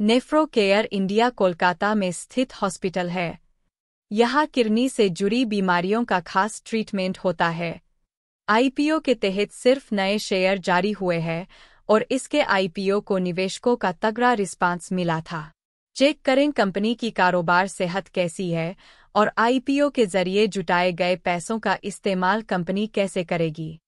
nephro care India Kolkata में स्थित hospital है यहाँ किडनी से जुड़ी बीमारियों का खास ट्रीटमेंट होता है आईपीओ के तहत सिर्फ नए शेयर जारी हुए हैं और इसके आईपीओ को निवेशकों का तगड़ा रिस्पांस मिला था चेक करें कंपनी की कारोबार सेहत कैसी है और आईपीओ के जरिए जुटाए गए पैसों का इस्तेमाल कंपनी कैसे करेगी